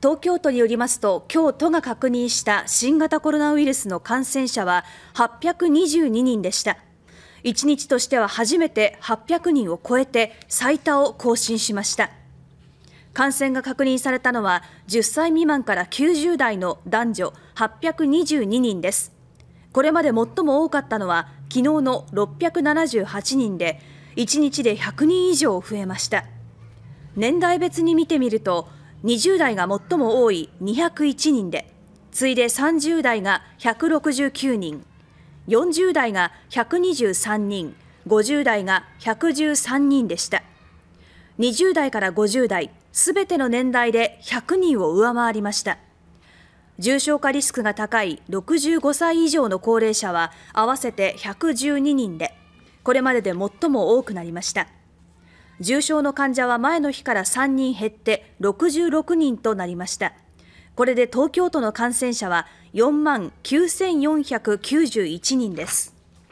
東京都によりますと今日都が確認した新型コロナウイルスの感染者は822人でした1日としては初めて800人を超えて最多を更新しました感染が確認されたのは10歳未満から90代の男女822人ですこれまで最も多かったのは昨日の678人で1日で100人以上増えました年代別に見てみると20代が最も多い201人で次いで30代が169人40代が123人50代が113人でした20代から50代すべての年代で100人を上回りました重症化リスクが高い65歳以上の高齢者は合わせて112人でこれまでで最も多くなりました重症の患者は前の日から3人減って66人となりました。これで東京都の感染者は4万9491人です。